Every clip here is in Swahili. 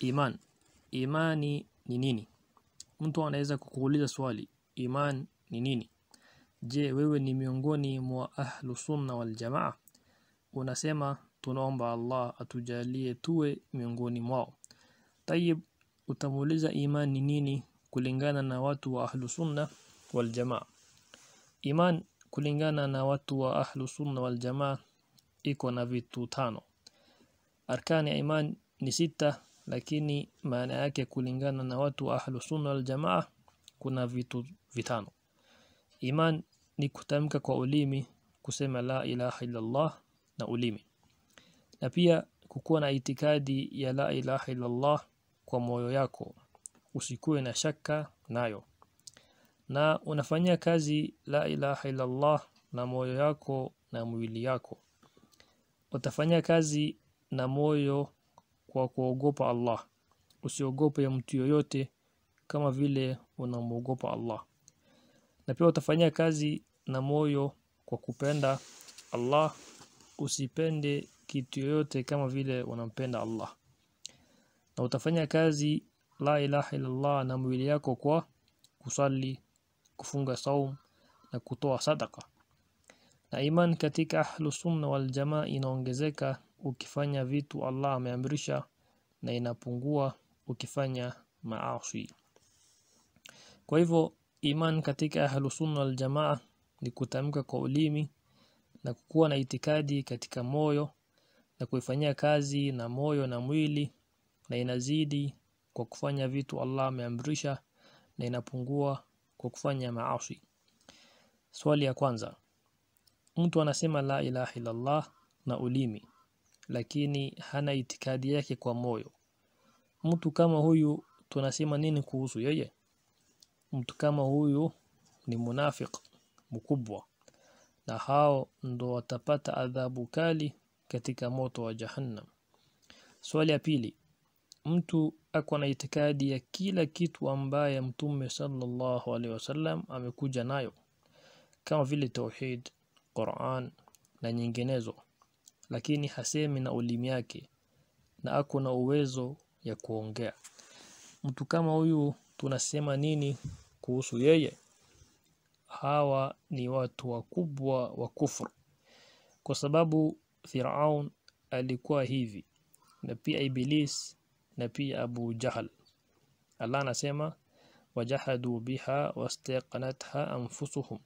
Iman. Imani ni nini? Mtu anaweza kukuuliza swali, iman ni nini? Je, wewe ni miongoni mwa ahlu sunna wal jamaa? Unasema tunaomba Allah atujalie tuwe miongoni mwao. Tayib, utamuuliza iman ni nini kulingana na watu wa ahlu sunna wal jamaa? Iman kulingana na watu wa ahlu sunna wal jamaa iko na vitu tano. Arkani ya iman ni sita lakini maana yake kulingana na watu wa ahlu sunna wal jamaa kuna vitu vitano iman ni kutamka kwa ulimi kusema la ilaha illallah na ulimi na pia kukuwa na itikadi ya la ilaha illallah kwa moyo yako usikuwe na shaka nayo na unafanyia kazi la ilaha illallah na moyo yako na mwili yako utafanya kazi na moyo kwa kuogopa Allah. Usiogope mtu yoyote kama vile unamwogopa Allah. Na pia utafanyia kazi na moyo kwa kupenda Allah, usipende kitu yoyote kama vile unampenda Allah. Na utafanya kazi la ilaha illallah na mwili yako kwa kusali, kufunga saum na kutoa sadaka. Na iman katika ahlu sunna wal jamaa inaongezeka ukifanya vitu Allah ameamrisha na inapungua ukifanya maasi. Kwa hivyo iman katika ahlu sunna wal jamaa ni kutamka kwa ulimi na kukuwa na itikadi katika moyo na kuifanyia kazi na moyo na mwili na inazidi kwa kufanya vitu Allah ameamrisha na inapungua kwa kufanya maasi. Swali ya kwanza. Mtu anasema la ilaha illallah na ulimi lakini hana itikadi yake kwa moyo. Mtu kama huyu tunasema nini kuhusu yeye? Mtu kama huyu ni munafik mkubwa, na hao ndo watapata adhabu kali katika moto wa Jahannam. Swali ya pili, mtu ako na itikadi ya kila kitu ambaye Mtume sallallahu alaihi wasallam amekuja nayo kama vile tauhid, Qur'an na nyinginezo lakini hasemi na ulimi yake na ako na uwezo ya kuongea. Mtu kama huyu tunasema nini kuhusu yeye? Hawa ni watu wakubwa wa kufuru, kwa sababu Firaun alikuwa hivi na pia Iblis na pia Abu Jahal. Allah anasema wajahadu biha wastaqanatha anfusuhum.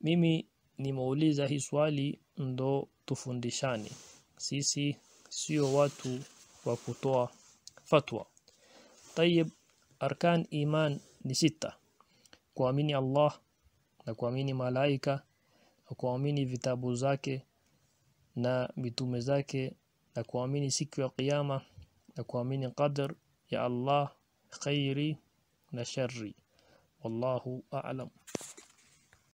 Mimi nimeuliza hii swali ndo tufundishane. Sisi sio watu wa kutoa fatwa. Tayib, arkan iman ni sita: kuamini Allah na kuamini malaika na kuamini vitabu zake na mitume zake na kuamini siku ya Kiyama na kuamini qadar ya Allah khairi na sharri Wallahu a'lam.